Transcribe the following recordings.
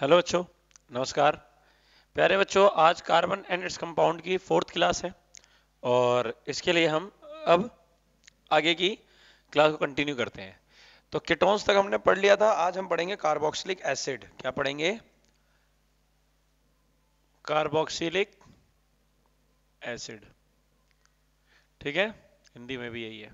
Hello बच्चों नमस्कार प्यारे बच्चों आज कार्बन एंड इट्स कंपाउंड की फोर्थ क्लास है और इसके लिए हम अब आगे की क्लास को कंटिन्यू करते हैं तो किटोन्स तक हमने पढ़ लिया था आज हम पढ़ेंगे कार्बोक्सिलिक एसिड क्या पढ़ेंगे कार्बोक्सिलिक एसिड ठीक है हिंदी में भी यही है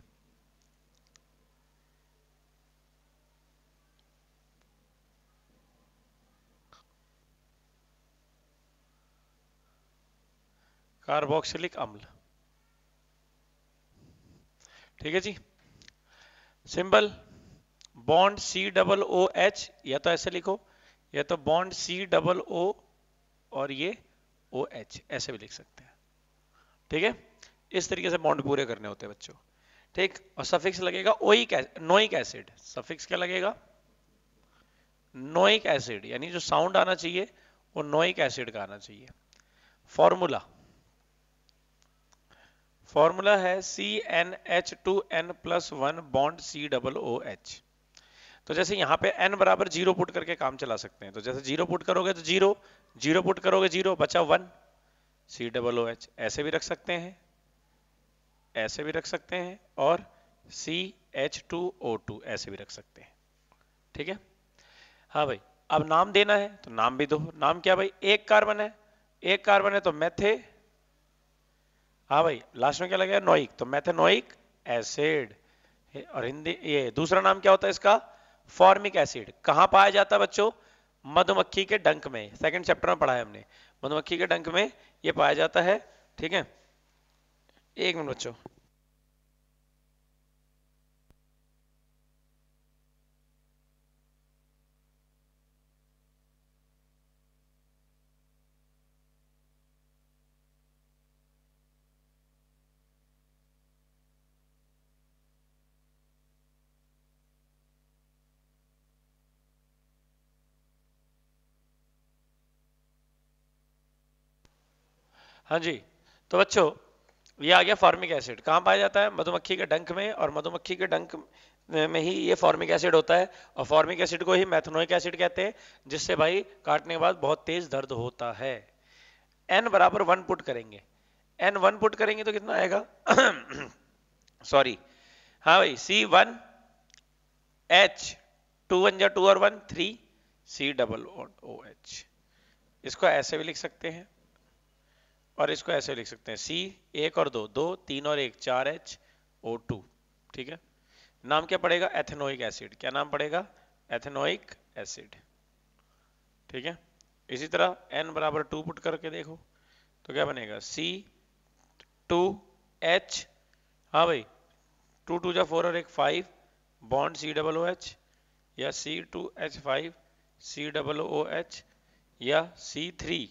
कार्बोक्सिलिक अम्ल ठीक है जी symbol bond C double O H या तो ऐसे लिखो या तो बॉन्ड सी डबल ओ और ये ओ एच ऐसे भी लिख सकते हैं ठीक है इस तरीके से बॉन्ड पूरे करने होते हैं बच्चों ठीक और सफिक्स लगेगा ओइक नोइक एसिड सफिक्स क्या लगेगा नोइक एसिड यानी जो साउंड आना चाहिए वो नोइक एसिड का आना चाहिए फॉर्मूला फॉर्मूला है C N H two N plus one bond C double O H तो जैसे यहाँ पे n बराबर जीरो पुट करके काम चला सकते हैं तो जैसे जीरो पुट करोगे तो जीरो जीरो पुट करोगे जीरो बचा one C double O H ऐसे भी रख सकते हैं ऐसे भी रख सकते हैं और C H two O two ऐसे भी रख सकते हैं ठीक है हाँ भाई अब नाम देना है तो नाम भी दो नाम क्या भाई एक कार्बन है एक कार्बन है तो मैथे हाँ भाई लास्ट में क्या लगेगा नोइक तो मैथेनोइक एसिड और हिंदी ये दूसरा नाम क्या होता है इसका फॉर्मिक एसिड कहाँ पाया जाता है बच्चों मधुमक्खी के डंक में सेकंड चैप्टर में पढ़ा है हमने मधुमक्खी के डंक में ये पाया जाता है ठीक है एक मिनट बच्चों हाँ जी तो बच्चों ये आ गया फॉर्मिक एसिड कहाँ पाया जाता है मधुमक्खी के डंक में और मधुमक्खी के डंक में ही ये फॉर्मिक एसिड होता है और फॉर्मिक एसिड को ही मैथनोइक एसिड कहते हैं जिससे भाई काटने के बाद बहुत तेज दर्द होता है एन बराबर वन पुट करेंगे एन वन पुट करेंगे तो कितना आएगा सॉरी हाँ भाई C one H two one या टू और one three C double O H इसको ऐसे भी लिख सकते हैं और इसको ऐसे लिख सकते हैं सी एक और दो दो तीन और एक चार एच ओ टू ठीक है नाम क्या पड़ेगा एथेनोइक एसिड क्या नाम पड़ेगा एथेनोइक एसिड ठीक है इसी तरह एन बराबर टू पुट करके देखो तो क्या बनेगा सी टू एच हाँ भाई टू टू जा फोर और एक five bond C double O H या C two H five C double O H या सी थ्री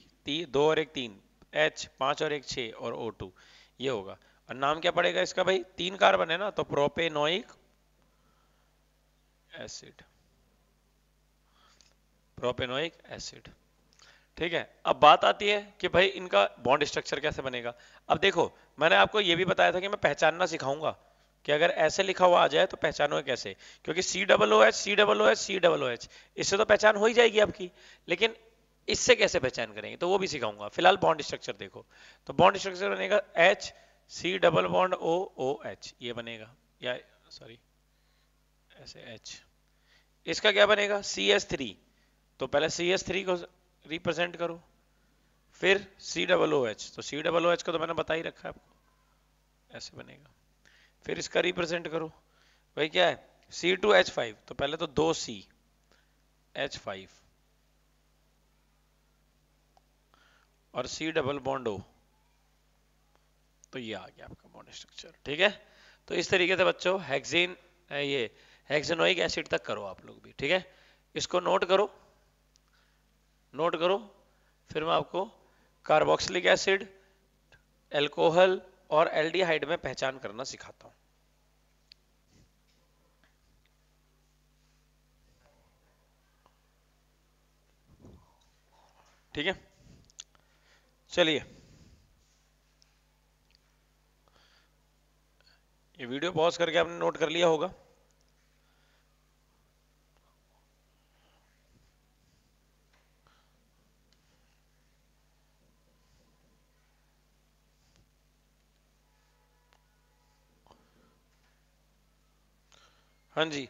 दो और एक तीन एच पांच और एक छ और ओ टू ये होगा और नाम क्या पड़ेगा इसका भाई तीन कार्बन है ना तो प्रोपेनोइक एसिड प्रोपेनोइक एसिड ठीक है अब बात आती है कि भाई इनका बॉन्ड स्ट्रक्चर कैसे बनेगा अब देखो मैंने आपको यह भी बताया था कि मैं पहचानना सिखाऊंगा कि अगर ऐसे लिखा हुआ आ जाए तो पहचानो कैसे क्योंकि C double O H C double O H C double O H इससे तो पहचान हो ही जाएगी आपकी लेकिन इससे कैसे पहचान करेंगे तो वो भी सिखाऊंगा फिलहाल बॉन्ड स्ट्रक्चर देखो तो बॉन्ड स्ट्रक्चर बनेगा H C double bond O O H ये बनेगा या सॉरी ऐसे एच इसका क्या बनेगा सी एस थ्री तो पहले सी एस थ्री को रिप्रेजेंट करो फिर सी डबल ओ एच तो सी डबल ओ एच को तो मैंने बता ही रखा है आपको ऐसे बनेगा फिर इसका रिप्रेजेंट करो भाई क्या है सी टू एच फाइव तो पहले तो दो सी एच फाइव और सी डबल बॉन्ड ओ तो ये आ गया आपका बॉन्ड स्ट्रक्चर ठीक है तो इस तरीके से बच्चों हेक्सिन ये हेक्सेनोइक एसिड तक करो आप लोग भी ठीक है इसको नोट करो नोट करो फिर मैं आपको कार्बोक्सिलिक एसिड एल्कोहल और एल्डिहाइड में पहचान करना सिखाता हूं ठीक है चलिए ये वीडियो पॉज करके आपने नोट कर लिया होगा हाँ जी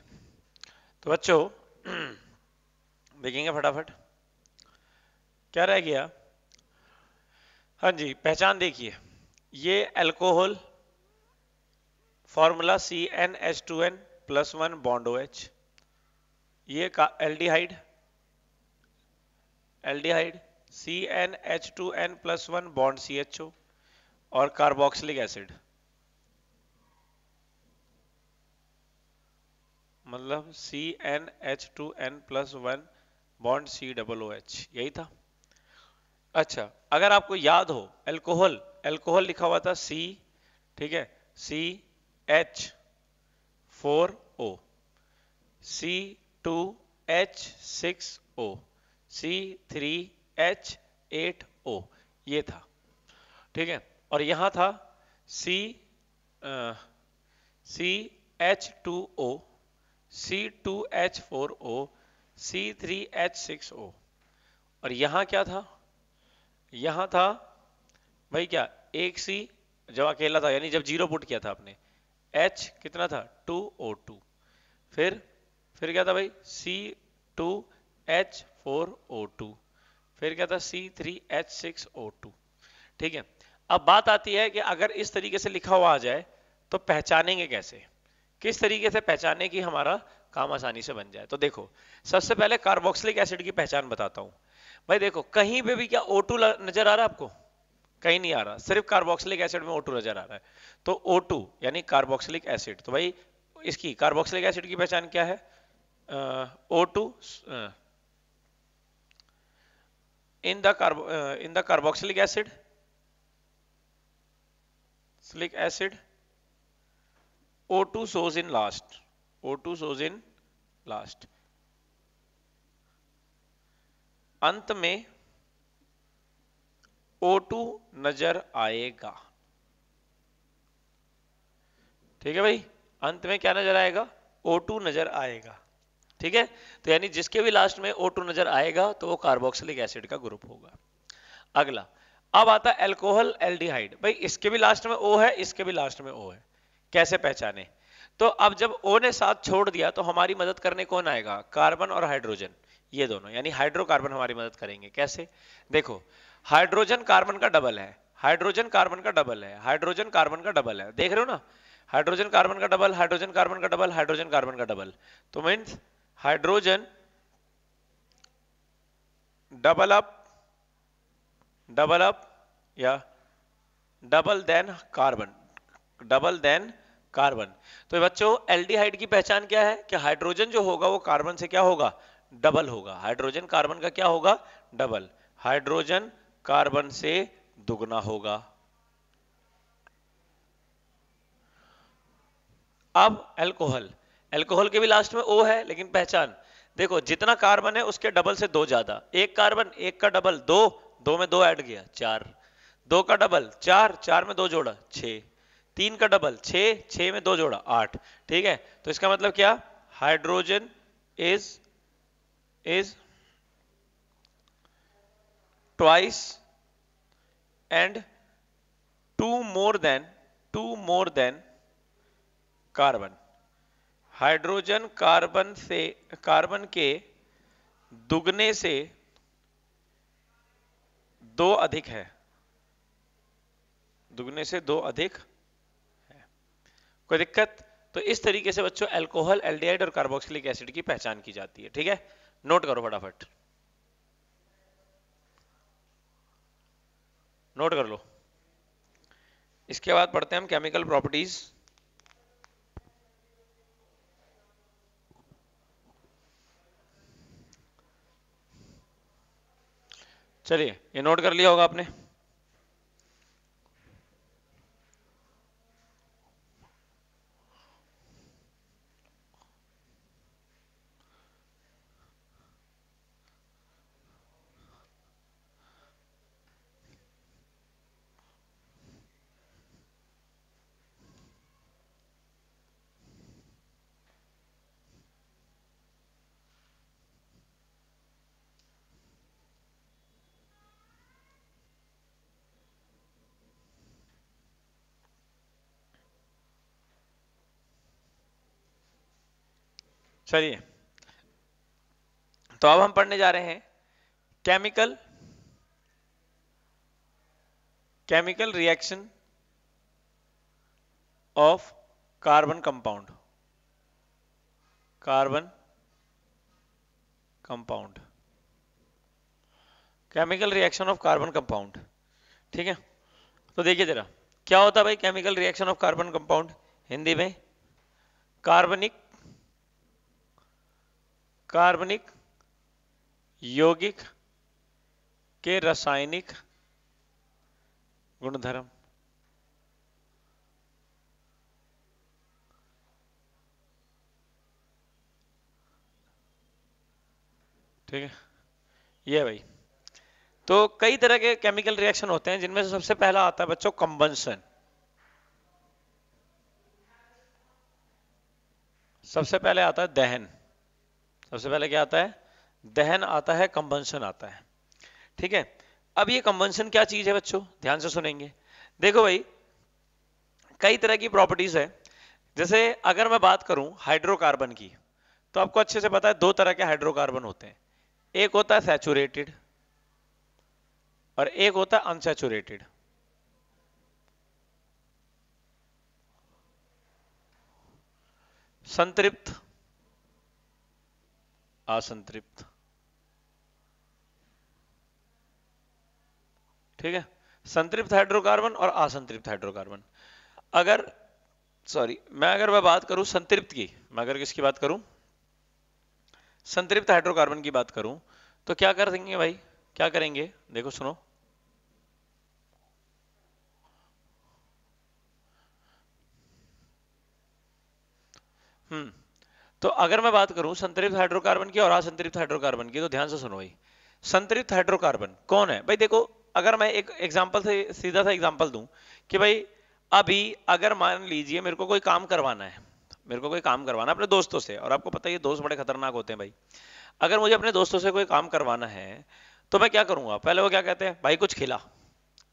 तो बच्चों देखेंगे फटाफट क्या रह गया हाँ जी पहचान देखिए ये alcohol formula C N H two N plus one bond O H ये aldehyde aldehyde C N H two N plus one bond C H O और कार्बोक्सिलिक एसिड मतलब C N H two N plus one bond C double O H यही था अच्छा अगर आपको याद हो एल्कोहल एल्कोहल लिखा हुआ था सी ठीक है C H four O C two H six O C three H eight O ये था ठीक है और यहां था C C H two O C two H four O C three H six O और यहां क्या था यहां था भाई क्या एक सी जब अकेला था यानी जब जीरो पुट किया था आपने एच कितना था टू ओ टू फिर फिर क्या था भाई C two H four O two फिर क्या था C three H six O two ठीक है अब बात आती है कि अगर इस तरीके से लिखा हुआ आ जाए तो पहचानेंगे कैसे किस तरीके से पहचाने की हमारा काम आसानी से बन जाए तो देखो सबसे पहले कार्बोक्सिलिक एसिड की पहचान बताता हूं भाई देखो कहीं पे भी क्या O2 नजर आ रहा है आपको कहीं नहीं आ रहा सिर्फ कार्बोक्सिलिक एसिड में O2 नजर आ रहा है तो O2 यानी कार्बोक्सिलिक एसिड तो भाई इसकी कार्बोक्सिलिक एसिड की पहचान क्या है O two in the carbo in the carboxylic acid सिलिक acid O2 shows in last O2 shows in last अंत में O2 नजर आएगा ठीक है भाई अंत में क्या नजर आएगा O2 नजर आएगा ठीक है तो यानी जिसके भी लास्ट में O2 नजर आएगा तो वो कार्बोक्सिलिक एसिड का ग्रुप होगा अगला अब आता एल्कोहल एल्डिहाइड भाई इसके भी लास्ट में O है इसके भी लास्ट में O है कैसे पहचाने तो अब जब O ने साथ छोड़ दिया तो हमारी मदद करने कौन आएगा कार्बन और हाइड्रोजन ये दोनों यानी हाइड्रोकार्बन हमारी मदद करेंगे कैसे देखो हाइड्रोजन कार्बन का डबल है हाइड्रोजन कार्बन का डबल है हाइड्रोजन कार्बन का डबल है देख रहे हो ना हाइड्रोजन कार्बन का डबल हाइड्रोजन कार्बन का डबल हाइड्रोजन कार्बन का डबल तो means hydrogen double up double up या double then carbon double then carbon तो बच्चों एल्डिहाइड की पहचान क्या है कि हाइड्रोजन जो होगा वो कार्बन से क्या होगा डबल होगा हाइड्रोजन कार्बन का क्या होगा डबल हाइड्रोजन कार्बन से दुगना होगा अब एल्कोहल एल्कोहल के भी लास्ट में ओ है लेकिन पहचान देखो जितना कार्बन है उसके डबल से दो ज्यादा एक कार्बन एक का डबल दो दो में दो ऐड गया चार दो का डबल चार चार में दो जोड़ा छ तीन का डबल छ छ में दो जोड़ा आठ ठीक है तो इसका मतलब क्या hydrogen is is twice and two more than two more than carbon hydrogen carbon से कार्बन के दुगने से दो अधिक है दुगने से दो अधिक है कोई दिक्कत तो इस तरीके से बच्चों अल्कोहल एल्डिहाइड और कार्बोक्सिलिक एसिड की पहचान की जाती है ठीक है नोट करो फटाफट नोट कर लो इसके बाद पढ़ते हैं हम केमिकल प्रॉपर्टीज चलिए ये नोट कर लिया होगा आपने चलिए तो अब हम पढ़ने जा रहे हैं chemical chemical reaction of carbon compound carbon compound chemical reaction of carbon compound ठीक है तो देखिए जरा क्या होता है भाई chemical reaction of carbon compound Hindi में कार्बनिक कार्बनिक यौगिक के रासायनिक गुणधर्म ठीक है ये भाई तो कई तरह के केमिकल रिएक्शन होते हैं जिनमें से सबसे पहला आता है बच्चों कंबंशन सबसे पहले आता है दहन सबसे पहले क्या आता है दहन आता है कंबंशन आता है ठीक है अब ये कंबंशन क्या चीज है बच्चों ध्यान से सुनेंगे देखो भाई कई तरह की प्रॉपर्टीज है जैसे अगर मैं बात करूं हाइड्रोकार्बन की तो आपको अच्छे से पता है दो तरह के हाइड्रोकार्बन होते हैं एक होता है सैचुरेटेड और एक होता है अनसेचुरेटेड संतृप्त असंतृप्त ठीक है संतृप्त हाइड्रोकार्बन और असंतृप्त हाइड्रोकार्बन अगर सॉरी मैं अगर मैं बात करूं संतृप्त की मैं अगर किसकी बात करूं संतृप्त हाइड्रोकार्बन की बात करूं तो क्या कर देंगे भाई क्या करेंगे देखो सुनो हम्म तो अगर मैं बात करूं संतृप्त हाइड्रोकार्बन की और असंतृप्त हाइड्रोकार्बन की तो ध्यान से सुनो भाई संतृप्त हाइड्रोकार्बन कौन है भाई देखो अगर मैं एक एग्जाम्पल से सीधा सा एग्जाम्पल दू कि भाई अभी अगर मान लीजिए मेरे को कोई काम करवाना है मेरे को कोई काम करवाना अपने दोस्तों से और आपको पता है ये दोस्त बड़े खतरनाक होते हैं भाई अगर मुझे अपने दोस्तों से कोई काम करवाना है तो मैं क्या करूंगा पहले वो क्या कहते हैं भाई कुछ खिला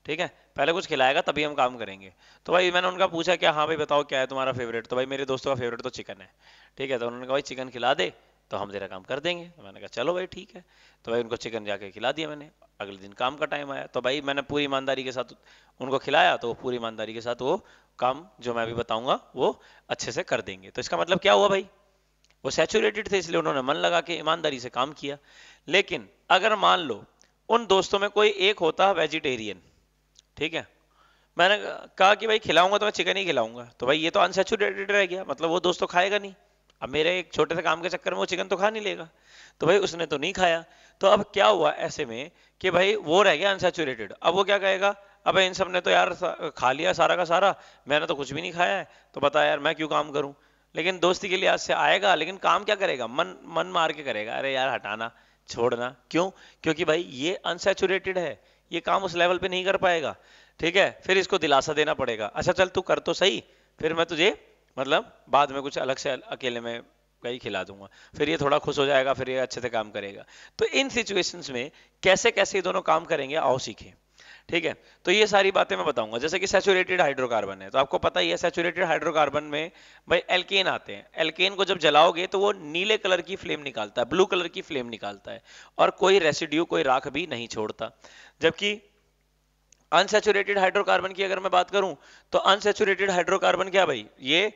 ठीक है पहले कुछ खिलाएगा तभी हम काम करेंगे तो भाई मैंने उनका पूछा क्या हाँ भाई बताओ क्या है तुम्हारा फेवरेट तो भाई मेरे दोस्तों का फेवरेट तो चिकन है ठीक है तो उन्होंने कहा भाई चिकन खिला दे तो हम तेरा काम कर देंगे तो मैंने कहा चलो भाई ठीक है तो भाई उनको चिकन जाके खिला दिया मैंने अगले दिन काम का टाइम आया तो भाई मैंने पूरी ईमानदारी के साथ उनको खिलाया तो वो पूरी ईमानदारी के साथ वो काम जो मैं अभी बताऊंगा वो अच्छे से कर देंगे तो इसका मतलब क्या हुआ भाई वो सेचुरेटेड थे इसलिए उन्होंने मन लगा के ईमानदारी से काम किया लेकिन अगर मान लो उन दोस्तों में कोई एक होता वेजिटेरियन ठीक है मैंने कहा कि भाई खिलाऊंगा तो मैं चिकन ही खिलाऊंगा तो भाई ये तो अनसेचुरेटेड रह गया मतलब वो दोस्तों खाएगा नहीं अब मेरे एक छोटे से काम के चक्कर में वो चिकन तो खा नहीं लेगा तो भाई उसने तो नहीं खाया तो अब क्या हुआ ऐसे में कि भाई वो रह गया अनसेचुरेटेड अब वो क्या कहेगा अब इन सब ने तो यार खा लिया सारा का सारा मैंने तो कुछ भी नहीं खाया है तो बता यार मैं क्यों काम करूं लेकिन दोस्ती के लिए आज से आएगा लेकिन काम क्या करेगा मन मन मार के करेगा अरे यार हटाना छोड़ना क्यों क्योंकि भाई ये अनसेचुरेटेड है ये काम उस लेवल पे नहीं कर पाएगा ठीक है फिर इसको दिलासा देना पड़ेगा अच्छा चल तू कर तो सही फिर मैं तुझे मतलब बाद में कुछ अलग से अकेले में कहीं खिला दूंगा फिर ये थोड़ा खुश हो जाएगा फिर ये अच्छे से काम करेगा तो इन सिचुएशंस में कैसे कैसे ये दोनों काम करेंगे आओ सीखें ठीक है तो ये सारी बातें मैं बताऊंगा जैसे कि सैचुरेटेड हाइड्रोकार्बन है तो आपको पता ही है सेचुरेटेड हाइड्रोकार्बन में भाई एल्केन आते हैं एल्केन को जब जलाओगे तो वो नीले कलर की फ्लेम निकालता है ब्लू कलर की फ्लेम निकालता है और कोई रेसिड्यू कोई राख भी नहीं छोड़ता जबकि अनसेचुरेटेड हाइड्रोकार्बन की अगर मैं बात करूं तो अनसेचुरेटेड हाइड्रोकार्बन क्या भाई ये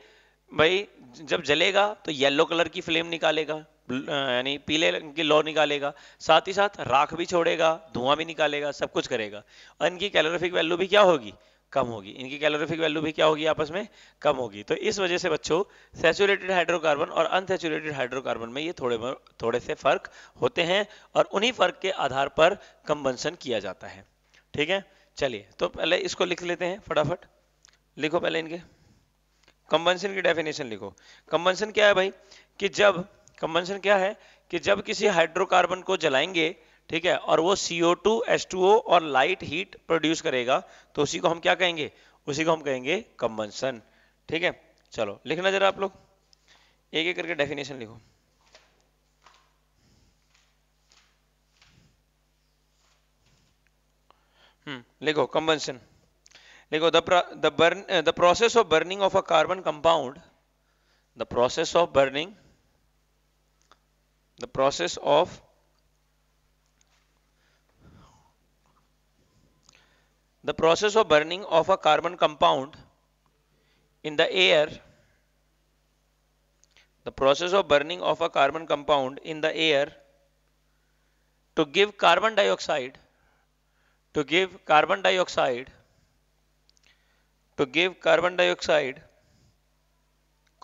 भाई जब जलेगा तो येलो कलर की फ्लेम निकालेगा यानी पीले रंग की लौ निकालेगा साथ ही साथ राख भी छोड़ेगा धुआं भी निकालेगा सब कुछ करेगा और इनकी कैलोरिफिक वैल्यू भी क्या होगी कम होगी इनकी कैलोरिफिक वैल्यू भी क्या होगी आपस में कम होगी तो इस वजह से बच्चों सेचुरेटेड हाइड्रोकार्बन और अनसेचुरेटेड हाइड्रोकार्बन में ये थोड़े थोड़े से फर्क होते हैं और उन्हीं फर्क के आधार पर कंबंसन किया जाता है ठीक है चलिए तो पहले इसको लिख लेते हैं फटाफट लिखो पहले इनके कंबंसन की डेफिनेशन लिखो कंबंसन क्या है भाई कि जब कंबंसन क्या है कि जब किसी हाइड्रोकार्बन को जलाएंगे ठीक है और वो CO2, H2O और लाइट हीट प्रोड्यूस करेगा तो उसी को हम क्या कहेंगे उसी को हम कहेंगे कंबंसन ठीक है चलो लिखना जरा आप लोग एक एक करके डेफिनेशन लिखो Hmm. combustion. LIGO the burn uh, the process of burning of a carbon compound. The process of burning. The process of the process of burning of a carbon compound in the air the process of burning of a carbon compound in the air to give carbon dioxide to give carbon dioxide to give carbon dioxide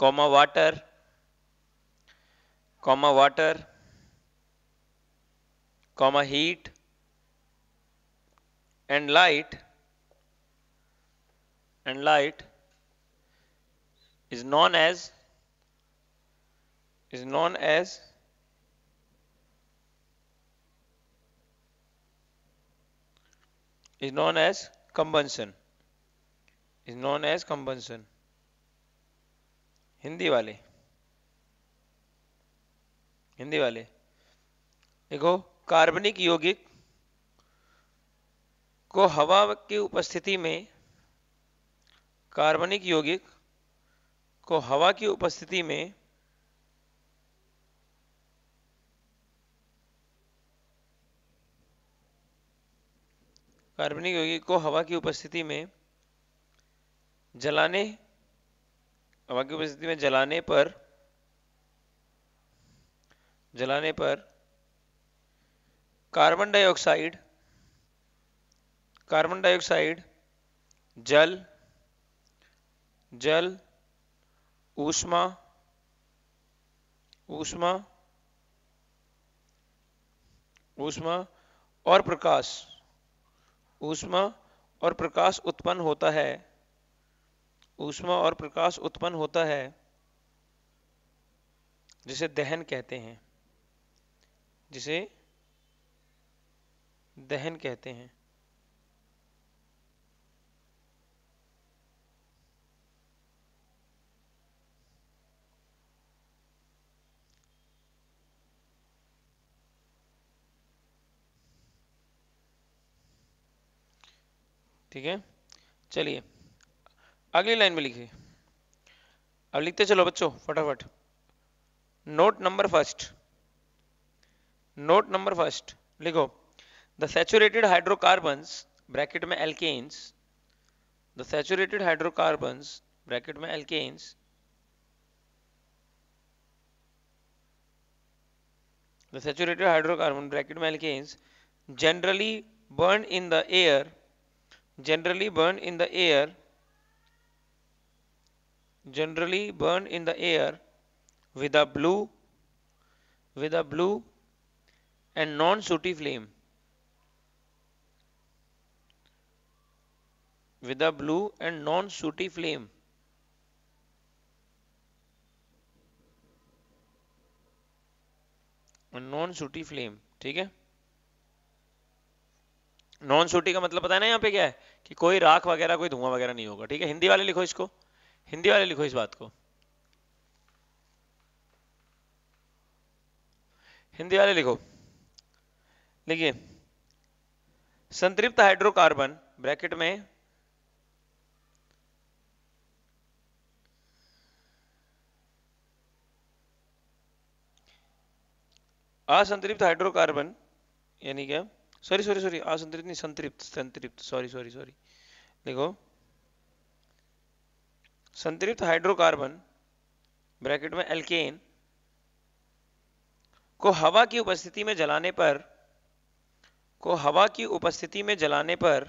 comma water comma water comma heat and light and light is known as is known as is known as combustion is known as combustion Hindi वाले हिंदी वाले देखो कार्बनिक यौगिक को हवा की उपस्थिति में कार्बनिक यौगिक को हवा की उपस्थिति में कार्बनिक यौगिक को हवा की उपस्थिति में जलाने हवा की उपस्थिति में जलाने पर जलाने पर कार्बन डाइऑक्साइड कार्बन डाइऑक्साइड जल जल ऊष्मा ऊष्मा ऊष्मा और प्रकाश ऊष्मा और प्रकाश उत्पन्न होता है ऊष्मा और प्रकाश उत्पन्न होता है जिसे दहन कहते हैं जिसे दहन कहते हैं ठीक है चलिए अगली लाइन में लिखिए अब लिखते चलो बच्चों फटाफट note number first note number first लिखो द सेचुरेटेड हाइड्रोकार्बन ब्रैकेट में alkanes the saturated hydrocarbons bracket में एल्केन्स द हाइड्रोकार्बन ब्रैकेट में alkanes generally burn in the air generally burn in the air generally burn in the air with a blue with a blue and non-sooty flame with a blue and non-sooty flame a non-sooty flame ठीक है non सूटी का मतलब पता है ना यहाँ पे क्या है कि कोई राख वगैरह कोई धुआं वगैरह नहीं होगा ठीक है हिंदी वाले लिखो इसको हिंदी वाले लिखो इस बात को हिंदी वाले लिखो लिखिए संतृप्त हाइड्रोकार्बन ब्रैकेट में असंतृप्त हाइड्रोकार्बन यानी क्या सॉरी सॉरी सॉरी असंतृप्त नहीं संतृप्त संतृप्त सॉरी सॉरी सॉरी देखो संतृप्त हाइड्रोकार्बन ब्रैकेट में एल्केन को हवा की उपस्थिति में जलाने पर को हवा की उपस्थिति में जलाने पर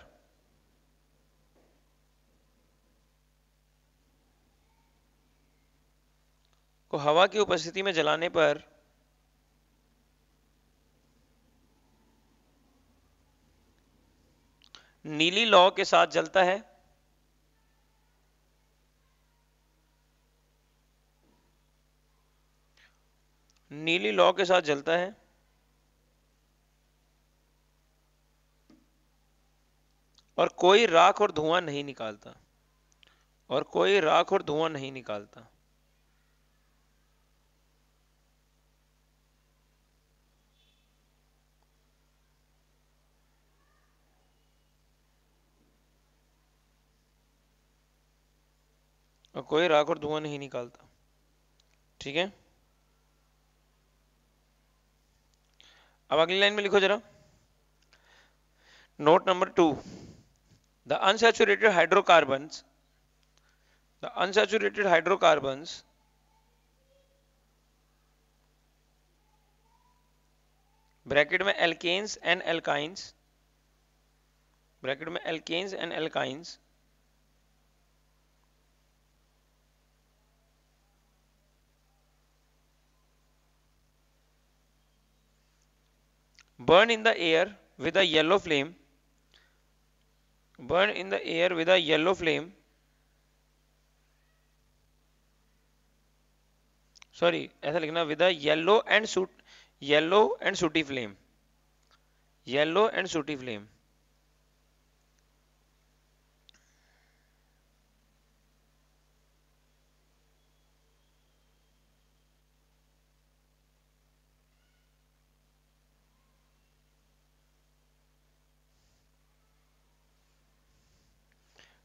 को हवा की उपस्थिति में जलाने पर नीली लौ के साथ जलता है नीली लौ के साथ जलता है और कोई राख और धुआं नहीं निकालता और कोई राख और धुआं नहीं निकालता और कोई राख और धुआं नहीं निकालता ठीक है अब अगली लाइन में लिखो जरा note number two the unsaturated hydrocarbon the unsaturated hydrocarbon bracket में एल्केन्स एंड एल्काइंस ब्रैकेट में alkenes and alkynes burn in the air with a yellow flame burn in the air with a yellow flame sorry aisa likhna with a yellow and soot yellow and sooty flame yellow and sooty flame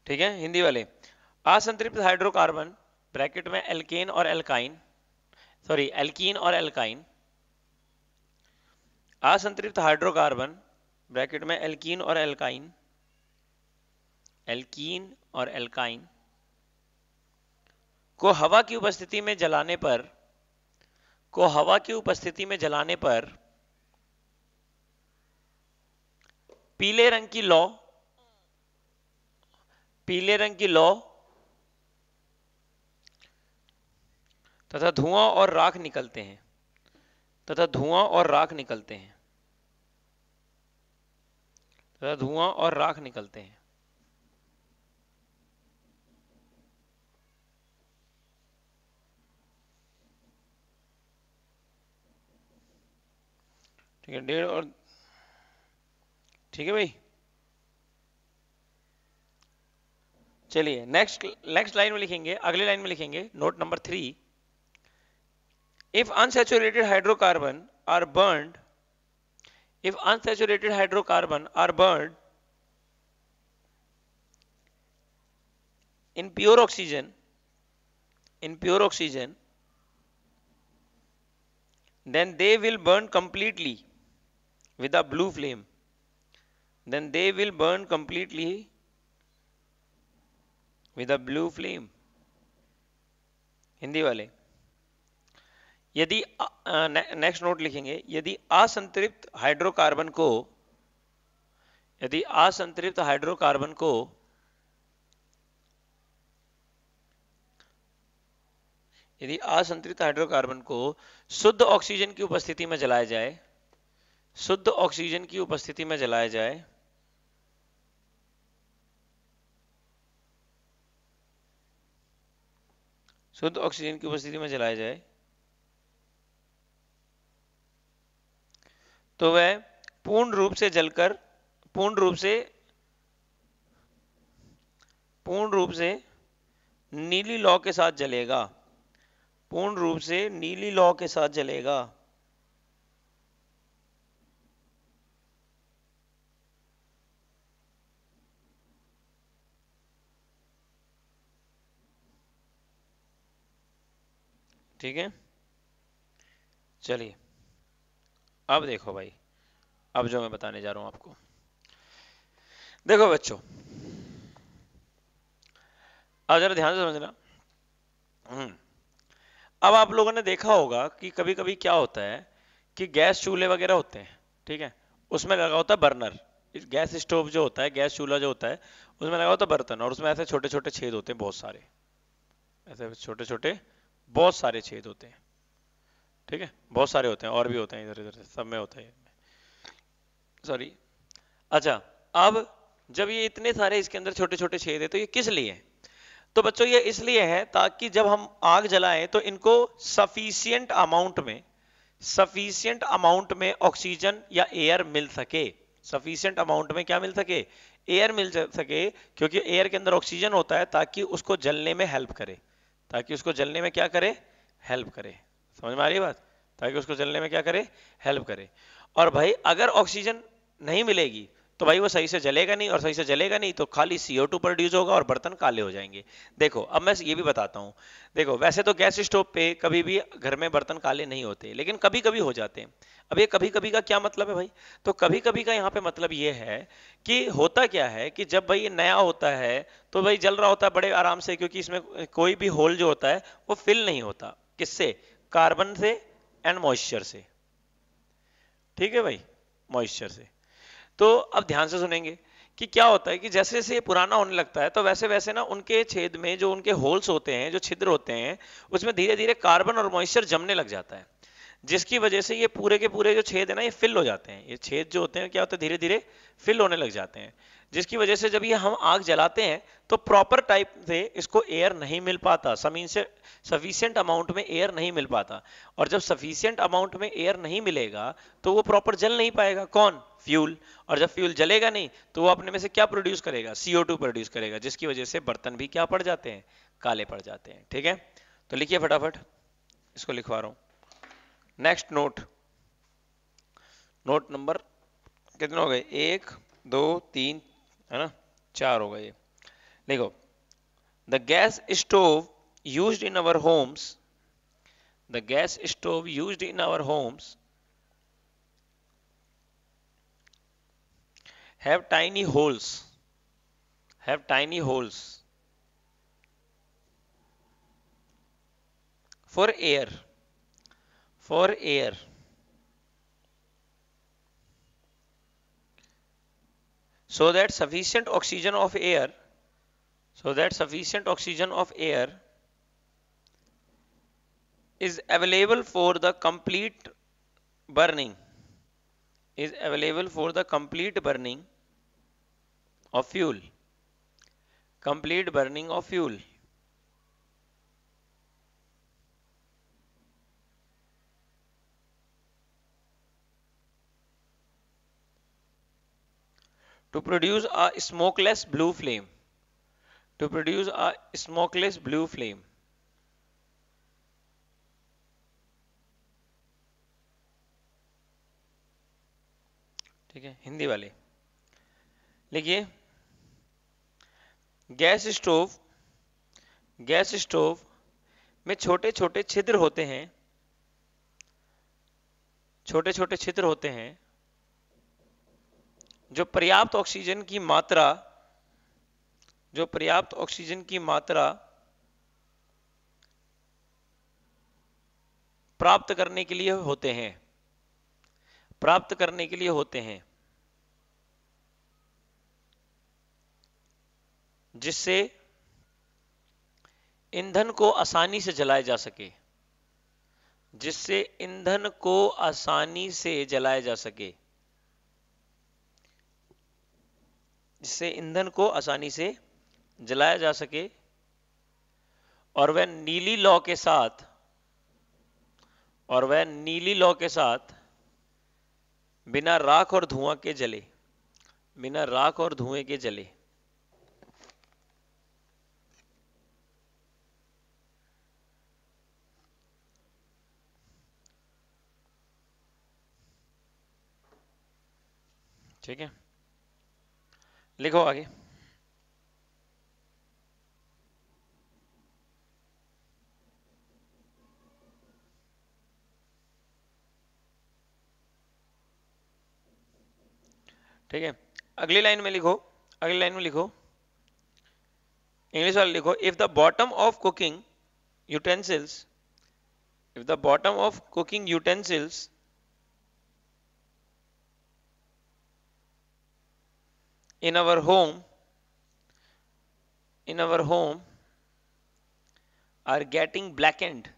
ठीक है हिंदी वाले असंतृप्त hydrocarbon bracket में alkane और alkyne sorry alkene और alkyne असंतृप्त hydrocarbon bracket में alkene और एल्काइन एल्कीन और एल्काइन को हवा की उपस्थिति में जलाने पर को हवा की उपस्थिति में जलाने पर पीले रंग की लौ पीले रंग की लौ तथा धुआं और राख निकलते हैं तथा धुआं और राख निकलते हैं तथा धुआं और राख निकलते हैं ठीक है डेढ़ और ठीक है भाई चलिए नेक्स्ट नेक्स्ट लाइन में लिखेंगे अगले लाइन में लिखेंगे note number three if unsaturated hydrocarbon are burn if unsaturated hydrocarbon are burn in pure oxygen in pure oxygen then they will burn completely with a blue flame then they will burn completely with a blue flame Hindi वाले यदि next note लिखेंगे यदि असंतृप्त hydrocarbon को यदि असंतृप्त hydrocarbon को यदि असंतृप्त hydrocarbon को शुद्ध ऑक्सीजन की उपस्थिति में जलाया जाए शुद्ध ऑक्सीजन की उपस्थिति में जलाया जाए शुद्ध ऑक्सीजन की उपस्थिति में जलाया जाए तो वह पूर्ण रूप से जलकर पूर्ण रूप से पूर्ण रूप से नीली लौ के साथ जलेगा पूर्ण रूप से नीली लौ के साथ जलेगा ठीक है चलिए अब देखो भाई अब जो मैं बताने जा रहा हूं आपको देखो बच्चों अब जरा ध्यान से समझना हम्म। अब आप लोगों ने देखा होगा कि कभी कभी क्या होता है कि गैस चूल्हे वगैरह होते हैं ठीक है उसमें लगा होता है बर्नर गैस स्टोव जो होता है गैस चूल्हा जो होता है उसमें लगा होता है बर्तन और उसमें ऐसे छोटे छोटे छेद होते हैं बहुत सारे ऐसे छोटे छोटे बहुत सारे छेद होते हैं ठीक है बहुत सारे होते हैं और भी होते हैं इधर इधर सब में होता है सॉरी अच्छा अब जब ये इतने सारे इसके अंदर छोटे छोटे छेद है तो ये किस लिए है तो बच्चों ये इसलिए है ताकि जब हम आग जलाएं तो इनको सफिशियंट अमाउंट में सफिशियंट अमाउंट में ऑक्सीजन या एयर मिल सके सफिशियंट अमाउंट में क्या मिल सके एयर मिल सके क्योंकि एयर के अंदर ऑक्सीजन होता है ताकि उसको जलने में हेल्प करे ताकि उसको जलने में क्या करे हेल्प करे समझ में आ रही बात ताकि उसको जलने में क्या करे हेल्प करे और भाई अगर ऑक्सीजन नहीं मिलेगी तो भाई वो सही से जलेगा नहीं और सही से जलेगा नहीं तो खाली सीओ टू प्रोड्यूस होगा और बर्तन काले हो जाएंगे देखो अब मैं ये भी बताता हूँ देखो वैसे तो गैस स्टोव पे कभी भी घर में बर्तन काले नहीं होते लेकिन कभी कभी हो जाते हैं अब ये कभी कभी का क्या मतलब है भाई तो कभी कभी का यहाँ पे मतलब ये है कि होता क्या है कि जब भाई ये नया होता है तो भाई जल रहा होता है बड़े आराम से क्योंकि इसमें कोई भी होल जो होता है वो फिल नहीं होता किससे कार्बन से एंड मॉइस्चर से ठीक है भाई मॉइस्चर से तो अब ध्यान से सुनेंगे कि क्या होता है कि जैसे जैसे ये पुराना होने लगता है तो वैसे वैसे ना उनके छेद में जो उनके होल्स होते हैं जो छिद्र होते हैं उसमें धीरे धीरे कार्बन और मॉइस्चर जमने लग जाता है जिसकी वजह से ये पूरे के पूरे जो छेद है ना ये फिल हो जाते हैं ये छेद जो होते हैं क्या होते हैं धीरे धीरे फिल होने लग जाते हैं जिसकी वजह से जब ये हम आग जलाते हैं तो प्रॉपर टाइप से इसको एयर नहीं मिल पाता समीन से सफिशियंट अमाउंट में एयर नहीं मिल पाता और जब सफिशियंट अमाउंट में एयर नहीं मिलेगा तो वो प्रॉपर जल नहीं पाएगा कौन फ्यूल और जब फ्यूल जलेगा नहीं तो वो अपने में से क्या प्रोड्यूस करेगा सीओ प्रोड्यूस करेगा जिसकी वजह से बर्तन भी क्या पड़ जाते हैं काले पड़ जाते हैं ठीक है तो लिखिए फटाफट इसको लिखवा रहा हूं नेक्स्ट नोट नोट नंबर कितने हो गए एक दो तीन है ना चार होगा ये देखो the gas stove use in our homes the gas stove use in our homes have tiny holes have tiny holes for air for air so that sufficient oxygen of air so that sufficient oxygen of air is available for the complete burning is available for the complete burning of fuel complete burning of fuel to produce a smokeless blue flame to produce a smokeless blue flame ठीक है हिंदी वाले लिखिए gas stove gas stove में छोटे छोटे छिद्र होते हैं छोटे छोटे छिद्र होते हैं जो पर्याप्त ऑक्सीजन की मात्रा जो पर्याप्त ऑक्सीजन की मात्रा प्राप्त करने के लिए होते हैं प्राप्त करने के लिए होते हैं जिससे ईंधन को आसानी से जलाया जा सके जिससे ईंधन को आसानी से जलाया जा सके जिससे ईंधन को आसानी से जलाया जा सके और वह नीली लौ के साथ और वह नीली लौ के साथ बिना राख और धुआं के जले बिना राख और धुएं के जले ठीक है लिखो आगे ठीक है अगली लाइन में लिखो अगली लाइन में लिखो इंग्लिश वाले लिखो if the bottom of cooking utensils if the bottom of cooking utensils in our home in our home are getting blackened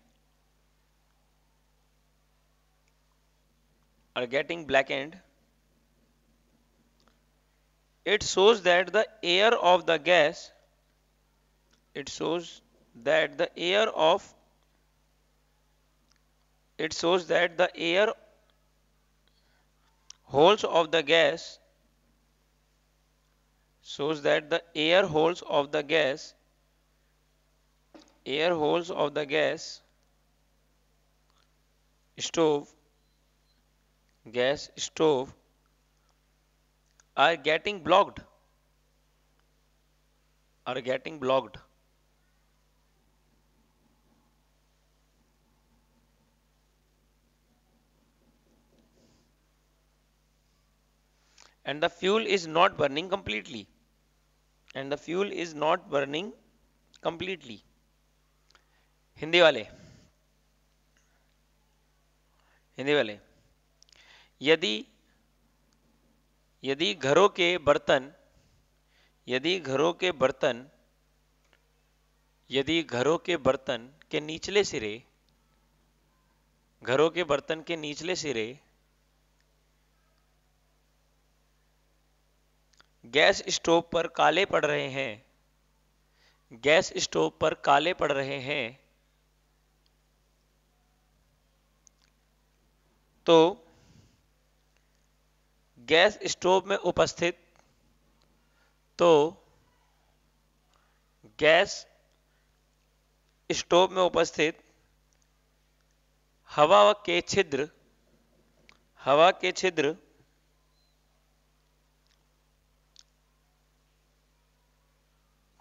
are getting blackened it shows that the air of the gas it shows that the air of it shows that the air holes of the gas shows that the air holes of the gas air holes of the gas stove gas stove are getting blocked are getting blocked and the fuel is not burning completely and the fuel is not burning completely Hindi वाले हिंदी वाले यदि यदि घरों के बर्तन यदि घरों के बर्तन यदि घरों के बर्तन के निचले सिरे घरों के बर्तन के निचले सिरे गैस स्टोव पर काले पड़ रहे हैं गैस स्टोव पर काले पड़ रहे हैं तो गैस स्टोव में उपस्थित तो गैस स्टोव में उपस्थित हवा के छिद्र हवा के छिद्र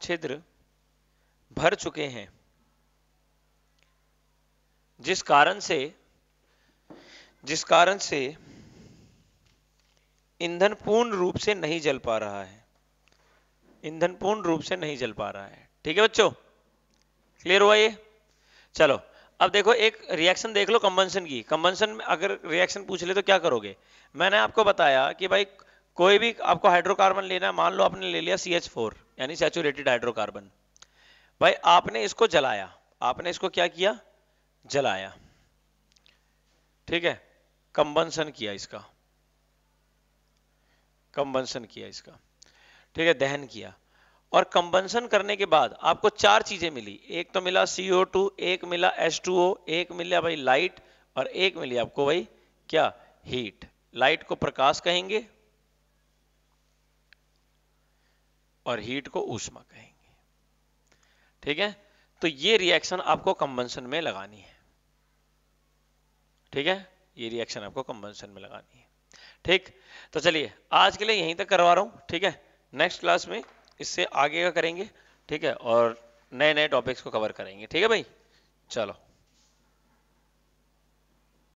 छिद्र भर चुके हैं जिस कारण से जिस कारण से ईंधन पूर्ण रूप से नहीं जल पा रहा है ईंधन पूर्ण रूप से नहीं जल पा रहा है ठीक है बच्चों क्लियर हुआ ये चलो अब देखो एक रिएक्शन देख लो कंबंसन की कंबंशन में अगर रिएक्शन पूछ ले तो क्या करोगे मैंने आपको बताया कि भाई कोई भी आपको हाइड्रोकार्बन लेना है मान लो आपने ले लिया सी एच फोर यानी सेचुरेटेड हाइड्रोकार्बन भाई आपने इसको जलाया आपने इसको क्या किया जलाया ठीक है कंबंसन किया इसका कंबंसन किया इसका ठीक है दहन किया और कंबंसन करने के बाद आपको चार चीजें मिली एक तो मिला CO2 एक मिला H2O एक मिला भाई लाइट और एक मिली आपको भाई क्या हीट लाइट को प्रकाश कहेंगे और हीट को ऊष्मा कहेंगे ठीक है तो ये रिएक्शन आपको कंबंसन में लगानी है ठीक है ये रिएक्शन आपको कंबंसन में लगानी है ठीक तो चलिए आज के लिए यहीं तक करवा रहा हूं ठीक है नेक्स्ट क्लास में इससे आगे का करेंगे ठीक है और नए नए टॉपिक्स को कवर करेंगे ठीक है भाई चलो